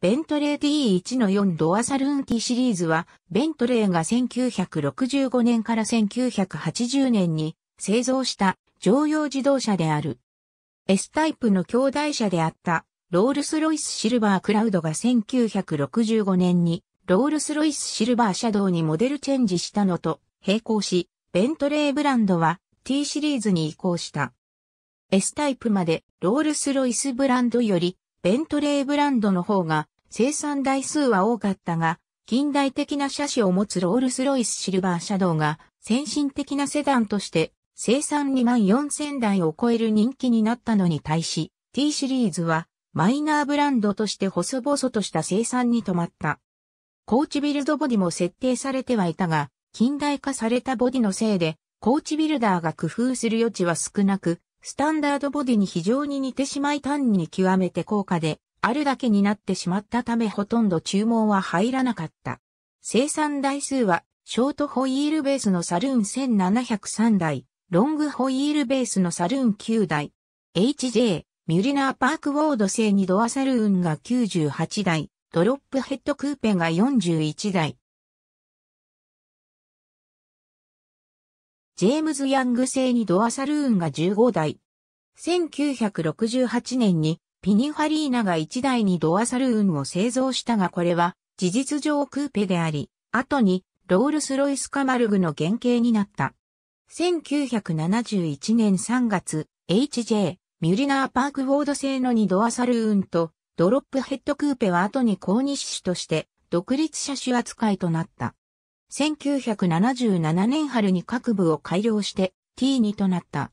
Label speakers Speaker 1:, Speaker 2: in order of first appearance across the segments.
Speaker 1: ベントレー
Speaker 2: D1 の4ドアサルーン T シリーズは、ベントレーが1965年から1980年に製造した乗用自動車である。S タイプの兄弟車であったロールスロイスシルバークラウドが1965年にロールスロイスシルバーシャドウにモデルチェンジしたのと並行し、ベントレーブランドは T シリーズに移行した。S タイプまでロールスロイスブランドよりベントレーブランドの方が生産台数は多かったが、近代的な車種を持つロールスロイスシルバーシャドウが先進的なセダンとして生産2万4000台を超える人気になったのに対し T シリーズはマイナーブランドとして細々とした生産に止まった。コーチビルドボディも設定されてはいたが、近代化されたボディのせいで、コーチビルダーが工夫する余地は少なく、スタンダードボディに非常に似てしまい単に極めて高価で、あるだけになってしまったためほとんど注文は入らなかった。生産台数は、ショートホイールベースのサルーン1703台、ロングホイールベースのサルーン9台、HJ、ミュリナーパークウォード製2ドアサルーンが98台、ドロップヘッドクーペが41台、ジェームズ・ヤング製にドアサルーンが15台。1968年にピニファリーナが1台にドアサルーンを製造したがこれは事実上クーペであり、後にロールスロイスカマルグの原型になった。1971年3月、HJ、ミュリナーパークフォード製の2ドアサルーンとドロップヘッドクーペは後に高日種として独立車種扱いとなった。1977年春に各部を改良して T2 となった。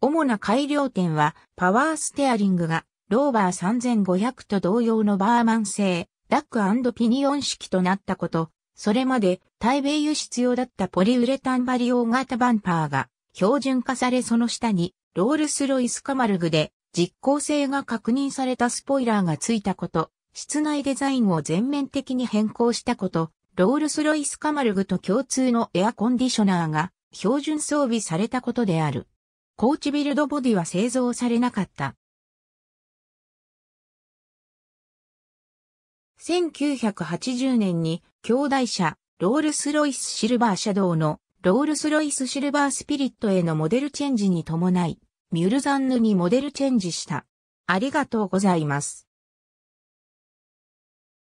Speaker 2: 主な改良点は、パワーステアリングが、ローバー3500と同様のバーマン製、ラックピニオン式となったこと、それまで、対米輸出用だったポリウレタンバリオ型バンパーが、標準化されその下に、ロールスロイスカマルグで、実効性が確認されたスポイラーがついたこと、室内デザインを全面的に変更したこと、ロールスロイスカマルグと共通のエアコンディショナーが標準装備されたことである。コーチビルドボディは製造
Speaker 1: されなかった。
Speaker 2: 1980年に兄弟車ロールスロイスシルバーシャドウのロールスロイスシルバースピリットへのモデルチェンジに伴い、ミュルザンヌにモデルチェンジした。ありがとうございます。